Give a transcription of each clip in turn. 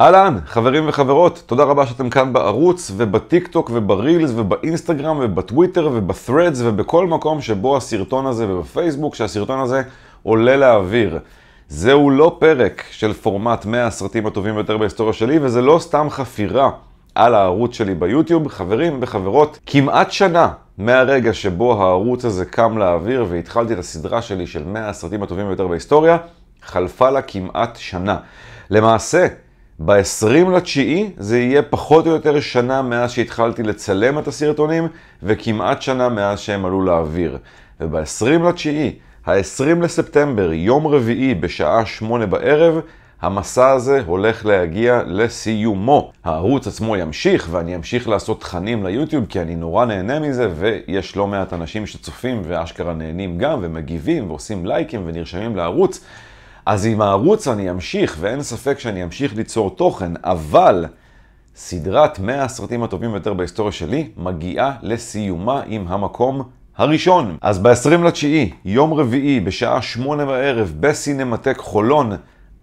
אהלן, חברים וחברות, תודה רבה שאתם כאן בערוץ ובטיק טוק וברילס ובאינסטגרם ובטוויטר ובת'רדס ובכל מקום שבו הסרטון הזה ובפייסבוק שהסרטון הזה עולה לאוויר. זהו לא פרק של פורמט 100 הסרטים הטובים ביותר בהיסטוריה שלי וזה לא סתם חפירה על הערוץ שלי ביוטיוב. חברים וחברות, כמעט שנה מהרגע שבו הערוץ הזה קם לאוויר והתחלתי את הסדרה שלי של 100 הסרטים הטובים ביותר בהיסטוריה, חלפה לה כמעט שנה. למעשה, ב-20 לתשיעי זה יהיה פחות או יותר שנה מאז שהתחלתי לצלם את הסרטונים, וכמעט שנה מאז שהם עלו לאוויר. וב-20 לתשיעי, ה-20 לספטמבר, יום רביעי בשעה שמונה בערב, המסע הזה הולך להגיע לסיומו. הערוץ עצמו ימשיך, ואני אמשיך לעשות תכנים ליוטיוב, כי אני נורא נהנה מזה, ויש לא מעט אנשים שצופים ואשכרה נהנים גם, ומגיבים, ועושים לייקים, ונרשמים לערוץ. אז עם הערוץ אני אמשיך, ואין ספק שאני אמשיך ליצור תוכן, אבל סדרת 100 הסרטים הטובים ביותר בהיסטוריה שלי מגיעה לסיומה עם המקום הראשון. אז ב-20 לתשיעי, יום רביעי, בשעה שמונה בערב, בסינמטק חולון,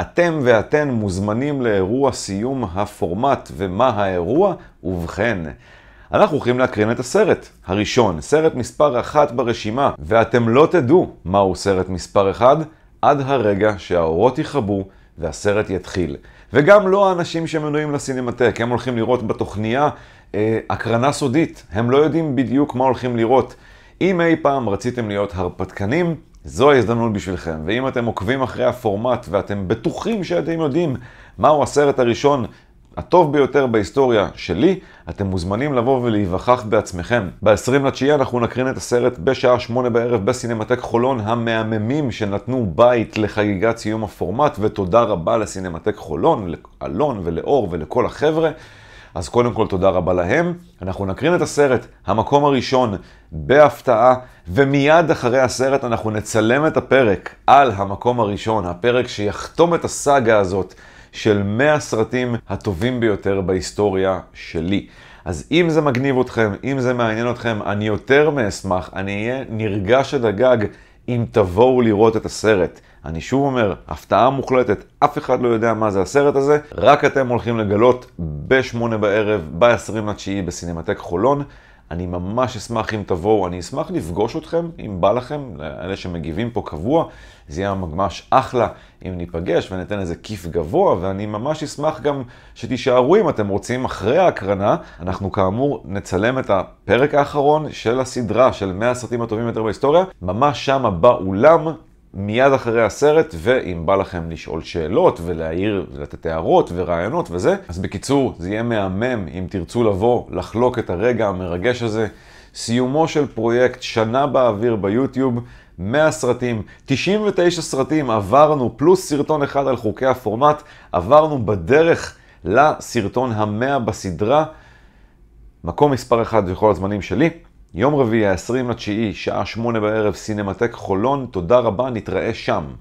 אתם ואתן מוזמנים לאירוע סיום הפורמט ומה האירוע, ובכן. אנחנו הולכים להקרין את הסרט הראשון, סרט מספר אחת ברשימה, ואתם לא תדעו מהו סרט מספר אחד עד הרגע שהאורות יכבו והסרט יתחיל. וגם לא האנשים שמנויים לסינמטק, הם הולכים לראות בתוכניה אה, הקרנה סודית, הם לא יודעים בדיוק מה הולכים לראות. אם אי פעם רציתם להיות הרפתקנים, זו ההזדמנות בשבילכם. ואם אתם עוקבים אחרי הפורמט ואתם בטוחים שאתם יודעים מהו הסרט הראשון הטוב ביותר בהיסטוריה שלי, אתם מוזמנים לבוא ולהיווכח בעצמכם. ב-20.9 אנחנו נקרין את הסרט בשעה שמונה בערב בסינמטק חולון המהממים שנתנו בית לחגיגת סיום הפורמט, ותודה רבה לסינמטק חולון, לאלון ולאור ולכל החבר'ה. אז קודם כל תודה רבה להם. אנחנו נקרין את הסרט, המקום הראשון, בהפתעה, ומיד אחרי הסרט אנחנו נצלם את הפרק על המקום הראשון, הפרק שיחתום את הסאגה הזאת. של 100 הסרטים הטובים ביותר בהיסטוריה שלי. אז אם זה מגניב אתכם, אם זה מעניין אתכם, אני יותר מאשמח, אני אהיה נרגש עד הגג אם תבואו לראות את הסרט. אני שוב אומר, הפתעה מוחלטת, אף אחד לא יודע מה זה הסרט הזה, רק אתם הולכים לגלות ב-8 בערב, ב-20 בסינמטק חולון. אני ממש אשמח אם תבואו, אני אשמח לפגוש אתכם, אם בא לכם, אלה שמגיבים פה קבוע, זה יהיה ממש אחלה אם ניפגש וניתן איזה כיף גבוה, ואני ממש אשמח גם שתישארו אם אתם רוצים אחרי ההקרנה. אנחנו כאמור נצלם את הפרק האחרון של הסדרה של 100 הסרטים הטובים יותר בהיסטוריה, ממש שמה באולם, מיד אחרי הסרט, ואם בא לכם לשאול שאלות ולהעיר ולתת הערות ורעיונות וזה, אז בקיצור, זה יהיה מהמם אם תרצו לבוא, לחלוק את הרגע המרגש הזה. סיומו של פרויקט שנה באוויר ביוטיוב, 100 סרטים, 99 סרטים עברנו, פלוס סרטון אחד על חוקי הפורמט, עברנו בדרך לסרטון המאה בסדרה, מקום מספר אחד בכל הזמנים שלי. יום רביעי ה-20 לתשיעי, שעה שמונה בערב, סינמטק חולון, תודה רבה, נתראה שם.